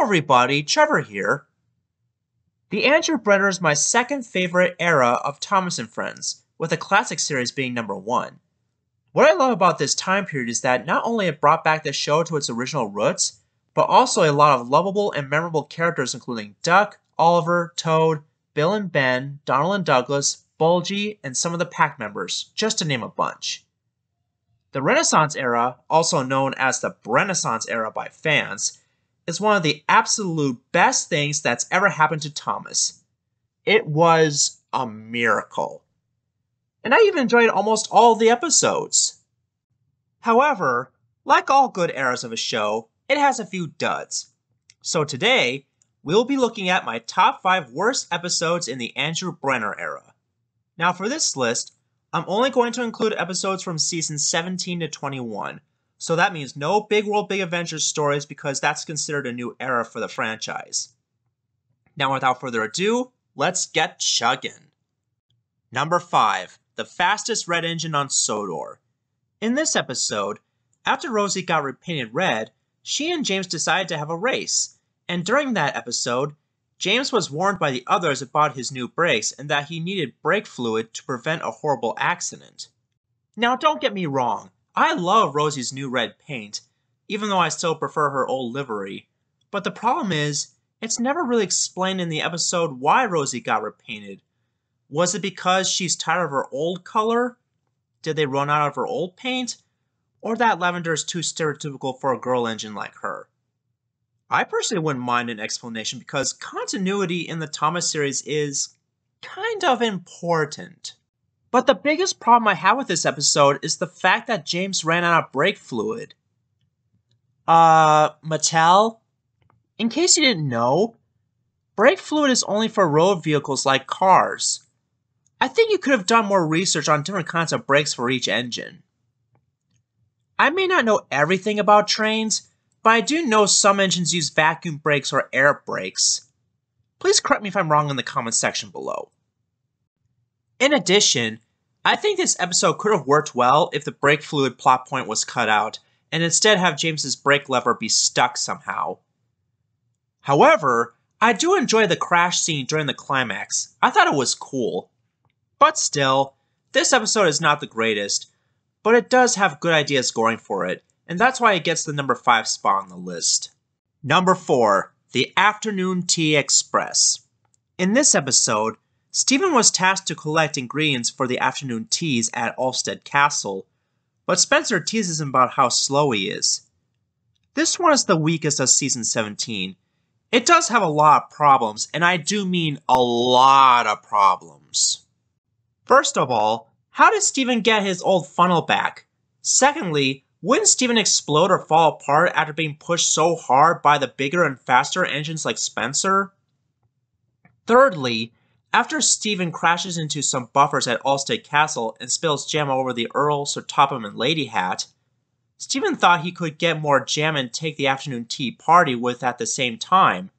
Hello, everybody, Trevor here. The Andrew Brenner is my second favorite era of Thomas and Friends, with the classic series being number one. What I love about this time period is that not only it brought back the show to its original roots, but also a lot of lovable and memorable characters including Duck, Oliver, Toad, Bill and Ben, Donald and Douglas, Bulgy, and some of the pack members, just to name a bunch. The Renaissance era, also known as the Renaissance era by fans, is one of the absolute best things that's ever happened to Thomas. It was a miracle. And I even enjoyed almost all the episodes. However, like all good eras of a show, it has a few duds. So today, we'll be looking at my top 5 worst episodes in the Andrew Brenner era. Now, for this list, I'm only going to include episodes from season 17 to 21, so that means no Big World Big Adventures stories because that's considered a new era for the franchise. Now, without further ado, let's get chugging. Number 5 The Fastest Red Engine on Sodor. In this episode, after Rosie got repainted red, she and James decided to have a race, and during that episode, James was warned by the others about his new brakes and that he needed brake fluid to prevent a horrible accident. Now, don't get me wrong, I love Rosie's new red paint, even though I still prefer her old livery. But the problem is, it's never really explained in the episode why Rosie got repainted. Was it because she's tired of her old color? Did they run out of her old paint? Or that lavender is too stereotypical for a girl engine like her? I personally wouldn't mind an explanation because continuity in the Thomas series is kind of important. But the biggest problem I have with this episode is the fact that James ran out of brake fluid. Uh, Mattel? In case you didn't know, brake fluid is only for road vehicles like cars. I think you could have done more research on different kinds of brakes for each engine. I may not know everything about trains, but I do know some engines use vacuum brakes or air brakes. Please correct me if I'm wrong in the comment section below. In addition, I think this episode could have worked well if the brake fluid plot point was cut out, and instead have James's brake lever be stuck somehow. However, I do enjoy the crash scene during the climax. I thought it was cool. But still, this episode is not the greatest, but it does have good ideas going for it, and that's why it gets the number 5 spot on the list. Number 4, The Afternoon Tea Express. In this episode, Stephen was tasked to collect ingredients for the afternoon teas at Alstead Castle, but Spencer teases him about how slow he is. This one is the weakest of season 17. It does have a lot of problems, and I do mean a lot of problems. First of all, how did Stephen get his old funnel back? Secondly, wouldn't Steven explode or fall apart after being pushed so hard by the bigger and faster engines like Spencer? Thirdly, after Stephen crashes into some buffers at Allstate Castle and spills jam over the Earl, Sir Topham, and Lady Hat, Stephen thought he could get more jam and take the afternoon tea party with at the same time.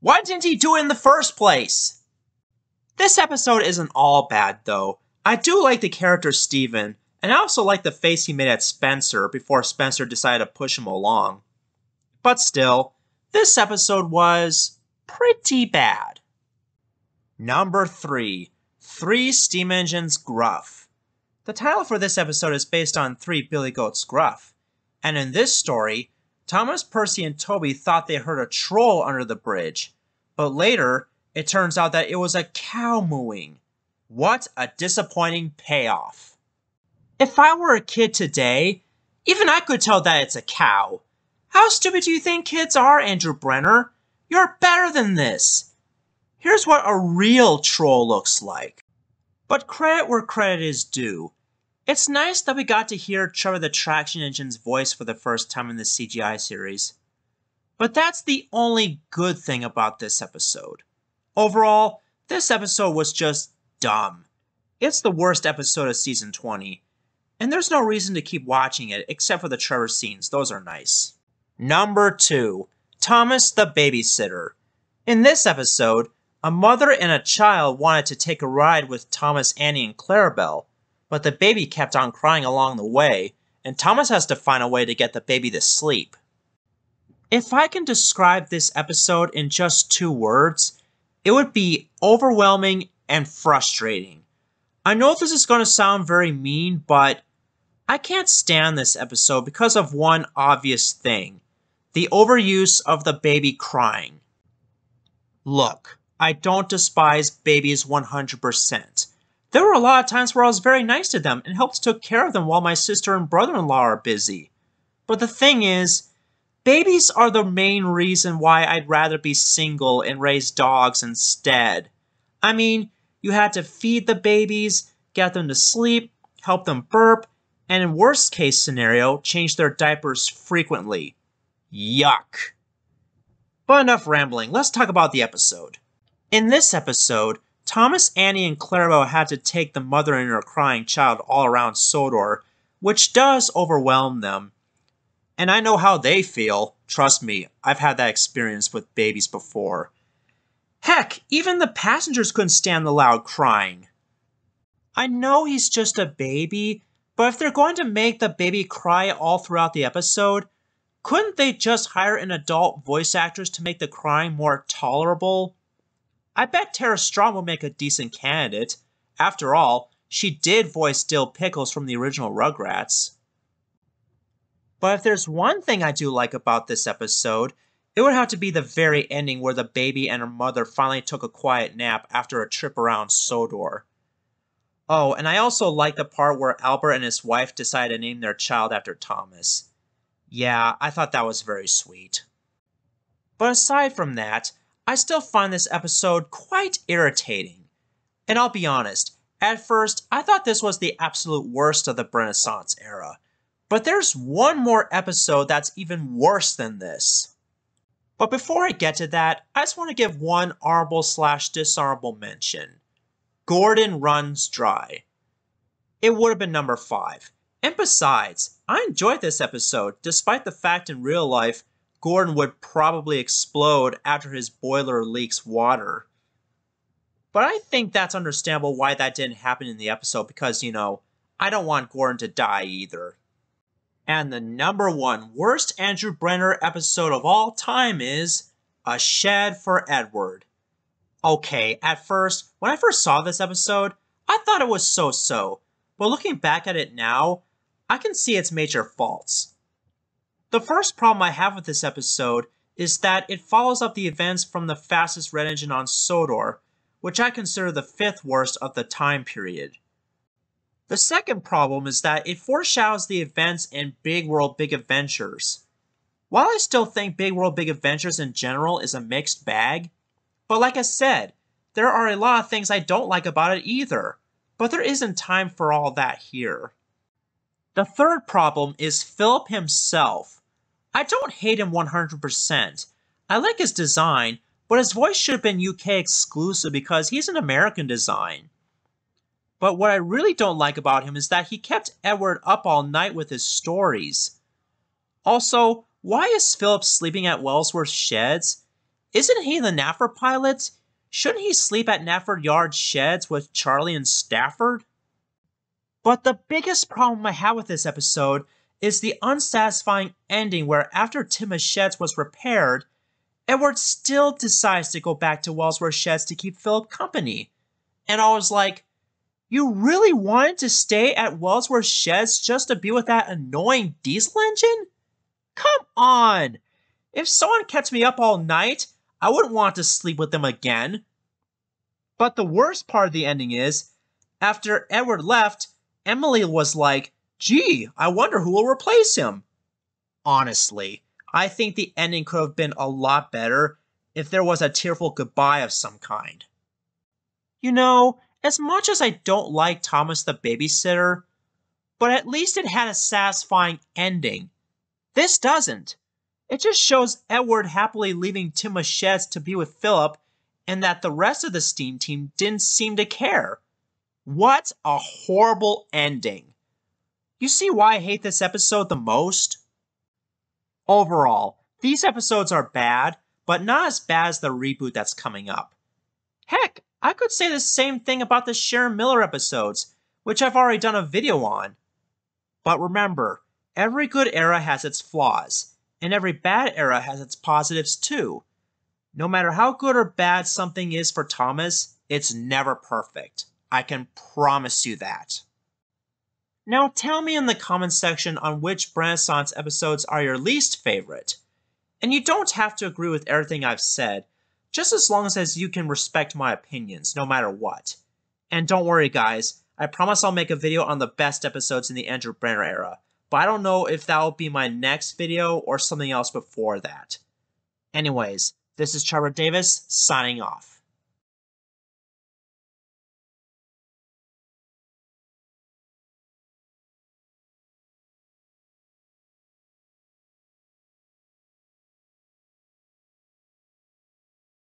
Why didn't he do it in the first place? This episode isn't all bad, though. I do like the character Stephen, and I also like the face he made at Spencer before Spencer decided to push him along. But still, this episode was pretty bad. Number 3 Three Steam Engines Gruff. The title for this episode is based on Three Billy Goats Gruff, and in this story, Thomas, Percy, and Toby thought they heard a troll under the bridge, but later, it turns out that it was a cow mooing. What a disappointing payoff. If I were a kid today, even I could tell that it's a cow. How stupid do you think kids are, Andrew Brenner? You're better than this. Here's what a real troll looks like. But credit where credit is due. It's nice that we got to hear Trevor the Traction Engine's voice for the first time in the CGI series. But that's the only good thing about this episode. Overall, this episode was just dumb. It's the worst episode of season 20, and there's no reason to keep watching it except for the Trevor scenes, those are nice. Number 2 Thomas the Babysitter. In this episode, a mother and a child wanted to take a ride with Thomas, Annie, and Clarabel, but the baby kept on crying along the way, and Thomas has to find a way to get the baby to sleep. If I can describe this episode in just two words, it would be overwhelming and frustrating. I know this is going to sound very mean, but I can't stand this episode because of one obvious thing the overuse of the baby crying. Look, I don't despise babies 100%. There were a lot of times where I was very nice to them and helped took care of them while my sister and brother-in-law are busy. But the thing is, babies are the main reason why I'd rather be single and raise dogs instead. I mean, you had to feed the babies, get them to sleep, help them burp, and in worst case scenario, change their diapers frequently. Yuck. But enough rambling, let's talk about the episode. In this episode, Thomas, Annie, and Clarabelle had to take the mother and her crying child all around Sodor, which does overwhelm them. And I know how they feel. Trust me, I've had that experience with babies before. Heck, even the passengers couldn't stand the loud crying. I know he's just a baby, but if they're going to make the baby cry all throughout the episode, couldn't they just hire an adult voice actress to make the crying more tolerable? I bet Tara Strong will make a decent candidate. After all, she did voice Dill Pickles from the original Rugrats. But if there's one thing I do like about this episode, it would have to be the very ending where the baby and her mother finally took a quiet nap after a trip around Sodor. Oh, and I also like the part where Albert and his wife decide to name their child after Thomas. Yeah, I thought that was very sweet. But aside from that, I still find this episode quite irritating. And I'll be honest, at first, I thought this was the absolute worst of the Renaissance era. But there's one more episode that's even worse than this. But before I get to that, I just want to give one honorable slash dishonorable mention. Gordon runs dry. It would have been number 5. And besides, I enjoyed this episode despite the fact in real life Gordon would probably explode after his boiler leaks water. But I think that's understandable why that didn't happen in the episode because, you know, I don't want Gordon to die either. And the number one worst Andrew Brenner episode of all time is A Shed for Edward. Okay, at first, when I first saw this episode, I thought it was so so, but looking back at it now, I can see its major faults. The first problem I have with this episode is that it follows up the events from the fastest red engine on Sodor, which I consider the fifth worst of the time period. The second problem is that it foreshadows the events in Big World Big Adventures. While I still think Big World Big Adventures in general is a mixed bag, but like I said, there are a lot of things I don't like about it either, but there isn't time for all that here. The third problem is Philip himself. I don't hate him 100%. I like his design, but his voice should have been UK exclusive because he's an American design. But what I really don't like about him is that he kept Edward up all night with his stories. Also, why is Philip sleeping at Wellsworth Sheds? Isn't he the Nafford pilot? Shouldn't he sleep at Nafford Yard Sheds with Charlie and Stafford? But the biggest problem I have with this episode is the unsatisfying ending where after Tim sheds was repaired, Edward still decides to go back to Wellsworth Sheds to keep Philip company. And I was like, you really wanted to stay at Wellsworth Sheds just to be with that annoying diesel engine? Come on! If someone kept me up all night, I wouldn't want to sleep with them again. But the worst part of the ending is, after Edward left, Emily was like, Gee, I wonder who will replace him. Honestly, I think the ending could have been a lot better if there was a tearful goodbye of some kind. You know, as much as I don't like Thomas the Babysitter, but at least it had a satisfying ending. This doesn't. It just shows Edward happily leaving Tim to be with Philip and that the rest of the STEAM team didn't seem to care. What a horrible ending. You see why I hate this episode the most? Overall, these episodes are bad, but not as bad as the reboot that's coming up. Heck, I could say the same thing about the Sharon Miller episodes, which I've already done a video on. But remember, every good era has its flaws, and every bad era has its positives too. No matter how good or bad something is for Thomas, it's never perfect. I can promise you that. Now tell me in the comments section on which Renaissance episodes are your least favorite. And you don't have to agree with everything I've said, just as long as you can respect my opinions, no matter what. And don't worry guys, I promise I'll make a video on the best episodes in the Andrew Brenner era, but I don't know if that'll be my next video or something else before that. Anyways, this is Trevor Davis, signing off.